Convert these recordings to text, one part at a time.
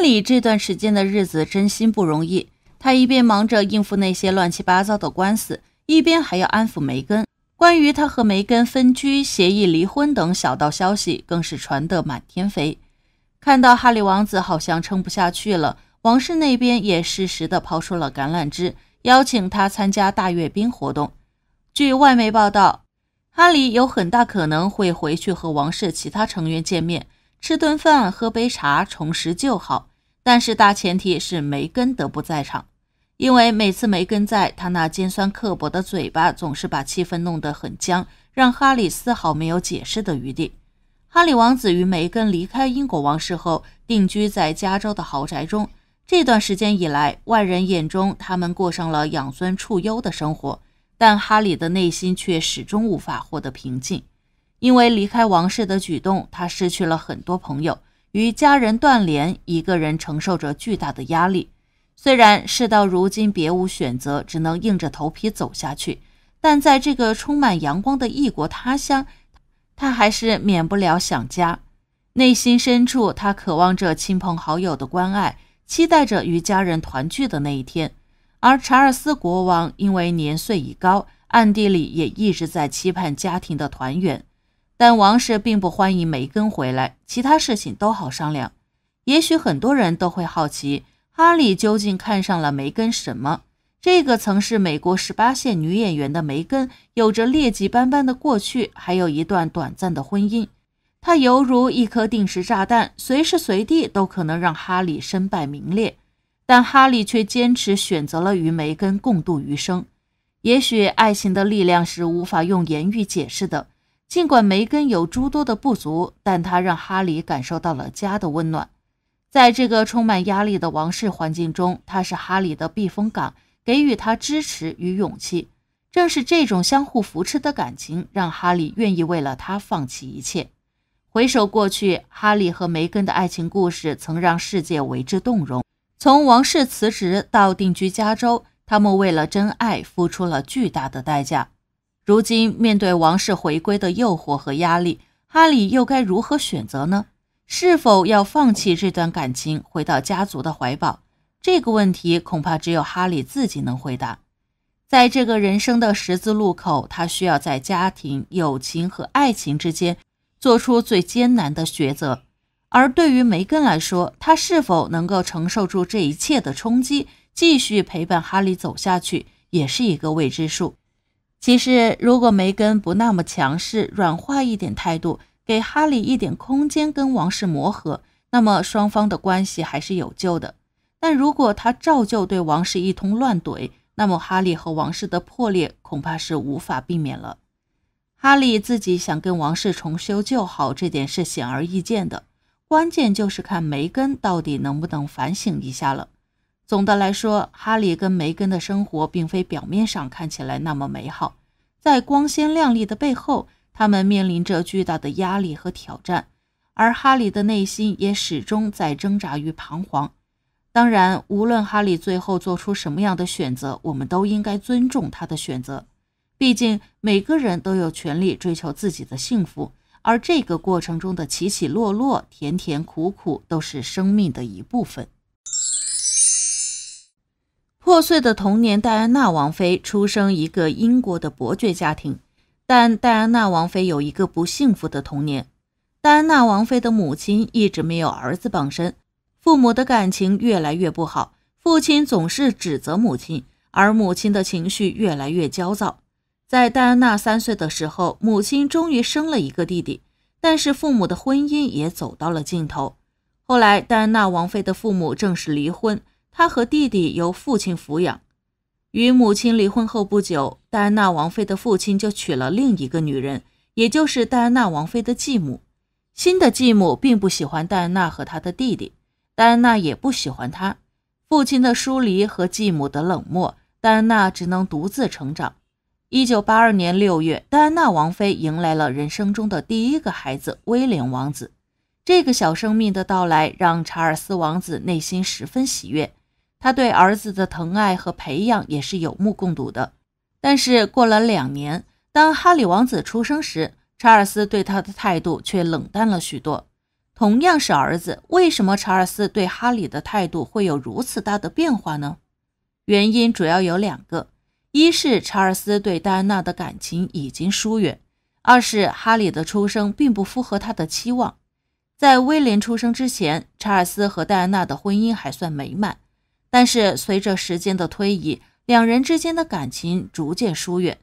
里这段时间的日子真心不容易，他一边忙着应付那些乱七八糟的官司，一边还要安抚梅根。关于他和梅根分居、协议离婚等小道消息更是传得满天飞。看到哈利王子好像撑不下去了，王室那边也适时的抛出了橄榄枝，邀请他参加大阅兵活动。据外媒报道，哈里有很大可能会回去和王室其他成员见面，吃顿饭，喝杯茶，重拾旧好。但是，大前提是梅根得不在场，因为每次梅根在，他那尖酸刻薄的嘴巴总是把气氛弄得很僵，让哈里丝毫没有解释的余地。哈里王子与梅根离开英国王室后，定居在加州的豪宅中。这段时间以来，外人眼中他们过上了养尊处优的生活，但哈里的内心却始终无法获得平静，因为离开王室的举动，他失去了很多朋友。与家人断联，一个人承受着巨大的压力。虽然事到如今别无选择，只能硬着头皮走下去，但在这个充满阳光的异国他乡，他还是免不了想家。内心深处，他渴望着亲朋好友的关爱，期待着与家人团聚的那一天。而查尔斯国王因为年岁已高，暗地里也一直在期盼家庭的团圆。但王室并不欢迎梅根回来，其他事情都好商量。也许很多人都会好奇，哈利究竟看上了梅根什么？这个曾是美国十八线女演员的梅根，有着劣迹斑斑的过去，还有一段短暂的婚姻。她犹如一颗定时炸弹，随时随地都可能让哈利身败名裂。但哈利却坚持选择了与梅根共度余生。也许爱情的力量是无法用言语解释的。尽管梅根有诸多的不足，但他让哈利感受到了家的温暖。在这个充满压力的王室环境中，他是哈利的避风港，给予他支持与勇气。正是这种相互扶持的感情，让哈利愿意为了他放弃一切。回首过去，哈利和梅根的爱情故事曾让世界为之动容。从王室辞职到定居加州，他们为了真爱付出了巨大的代价。如今面对王室回归的诱惑和压力，哈里又该如何选择呢？是否要放弃这段感情，回到家族的怀抱？这个问题恐怕只有哈里自己能回答。在这个人生的十字路口，他需要在家庭、友情和爱情之间做出最艰难的抉择。而对于梅根来说，她是否能够承受住这一切的冲击，继续陪伴哈利走下去，也是一个未知数。其实，如果梅根不那么强势，软化一点态度，给哈利一点空间，跟王室磨合，那么双方的关系还是有救的。但如果他照旧对王室一通乱怼，那么哈利和王室的破裂恐怕是无法避免了。哈利自己想跟王室重修旧好，这点是显而易见的，关键就是看梅根到底能不能反省一下了。总的来说，哈利跟梅根的生活并非表面上看起来那么美好，在光鲜亮丽的背后，他们面临着巨大的压力和挑战，而哈利的内心也始终在挣扎与彷徨。当然，无论哈利最后做出什么样的选择，我们都应该尊重他的选择。毕竟，每个人都有权利追求自己的幸福，而这个过程中的起起落落、甜甜苦苦，都是生命的一部分。破碎的童年，戴安娜王妃出生一个英国的伯爵家庭，但戴安娜王妃有一个不幸福的童年。戴安娜王妃的母亲一直没有儿子傍身，父母的感情越来越不好，父亲总是指责母亲，而母亲的情绪越来越焦躁。在戴安娜三岁的时候，母亲终于生了一个弟弟，但是父母的婚姻也走到了尽头。后来，戴安娜王妃的父母正式离婚。他和弟弟由父亲抚养。与母亲离婚后不久，戴安娜王妃的父亲就娶了另一个女人，也就是戴安娜王妃的继母。新的继母并不喜欢戴安娜和她的弟弟，戴安娜也不喜欢他。父亲的疏离和继母的冷漠，戴安娜只能独自成长。一九八二年六月，戴安娜王妃迎来了人生中的第一个孩子——威廉王子。这个小生命的到来让查尔斯王子内心十分喜悦。他对儿子的疼爱和培养也是有目共睹的，但是过了两年，当哈里王子出生时，查尔斯对他的态度却冷淡了许多。同样是儿子，为什么查尔斯对哈里的态度会有如此大的变化呢？原因主要有两个：一是查尔斯对戴安娜的感情已经疏远；二是哈里的出生并不符合他的期望。在威廉出生之前，查尔斯和戴安娜的婚姻还算美满。但是随着时间的推移，两人之间的感情逐渐疏远，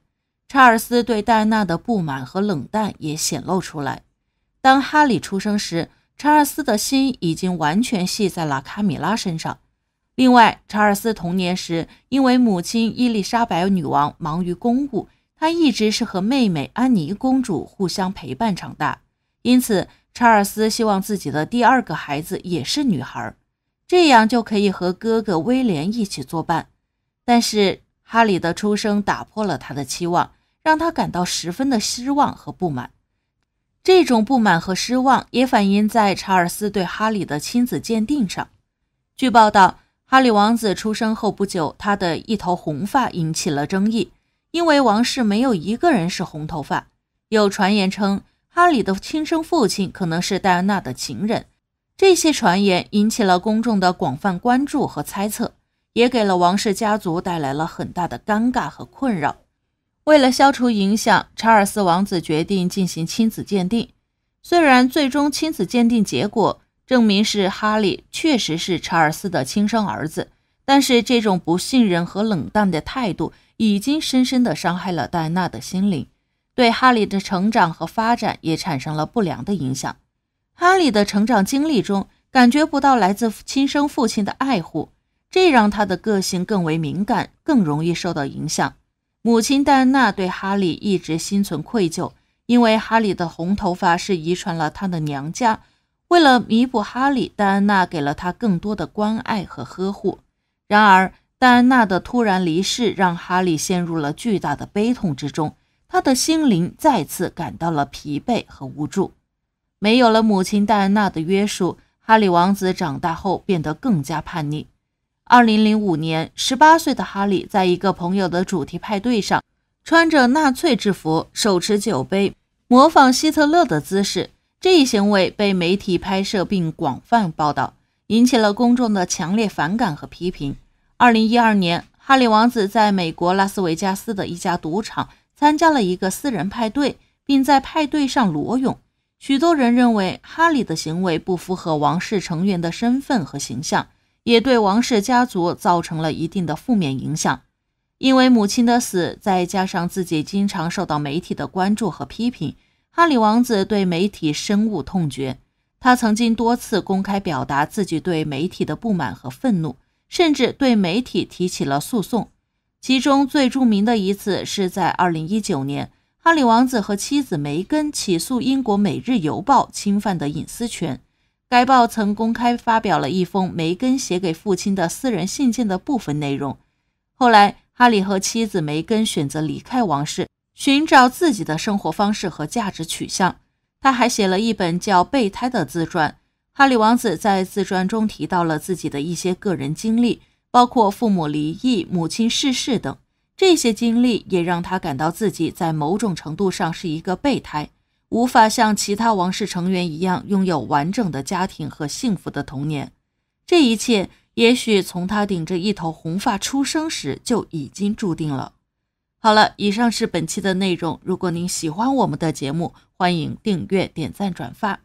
查尔斯对戴安娜的不满和冷淡也显露出来。当哈里出生时，查尔斯的心已经完全系在了卡米拉身上。另外，查尔斯童年时因为母亲伊丽莎白女王忙于公务，他一直是和妹妹安妮公主互相陪伴长大，因此查尔斯希望自己的第二个孩子也是女孩。这样就可以和哥哥威廉一起作伴，但是哈里的出生打破了他的期望，让他感到十分的失望和不满。这种不满和失望也反映在查尔斯对哈里的亲子鉴定上。据报道，哈里王子出生后不久，他的一头红发引起了争议，因为王室没有一个人是红头发。有传言称，哈里的亲生父亲可能是戴安娜的情人。这些传言引起了公众的广泛关注和猜测，也给了王室家族带来了很大的尴尬和困扰。为了消除影响，查尔斯王子决定进行亲子鉴定。虽然最终亲子鉴定结果证明是哈利确实是查尔斯的亲生儿子，但是这种不信任和冷淡的态度已经深深的伤害了戴安娜的心灵，对哈利的成长和发展也产生了不良的影响。哈利的成长经历中，感觉不到来自亲生父亲的爱护，这让他的个性更为敏感，更容易受到影响。母亲戴安娜对哈利一直心存愧疚，因为哈利的红头发是遗传了他的娘家。为了弥补哈利，戴安娜给了他更多的关爱和呵护。然而，戴安娜的突然离世让哈利陷入了巨大的悲痛之中，他的心灵再次感到了疲惫和无助。没有了母亲戴安娜的约束，哈利王子长大后变得更加叛逆。二零零五年，十八岁的哈利在一个朋友的主题派对上，穿着纳粹制服，手持酒杯，模仿希特勒的姿势。这一行为被媒体拍摄并广泛报道，引起了公众的强烈反感和批评。二零一二年，哈利王子在美国拉斯维加斯的一家赌场参加了一个私人派对，并在派对上裸泳。许多人认为，哈里的行为不符合王室成员的身份和形象，也对王室家族造成了一定的负面影响。因为母亲的死，再加上自己经常受到媒体的关注和批评，哈里王子对媒体深恶痛绝。他曾经多次公开表达自己对媒体的不满和愤怒，甚至对媒体提起了诉讼。其中最著名的一次是在二零一九年。哈里王子和妻子梅根起诉英国《每日邮报》侵犯的隐私权。该报曾公开发表了一封梅根写给父亲的私人信件的部分内容。后来，哈里和妻子梅根选择离开王室，寻找自己的生活方式和价值取向。他还写了一本叫《备胎》的自传。哈里王子在自传中提到了自己的一些个人经历，包括父母离异、母亲逝世等。这些经历也让他感到自己在某种程度上是一个备胎，无法像其他王室成员一样拥有完整的家庭和幸福的童年。这一切也许从他顶着一头红发出生时就已经注定了。好了，以上是本期的内容。如果您喜欢我们的节目，欢迎订阅、点赞、转发。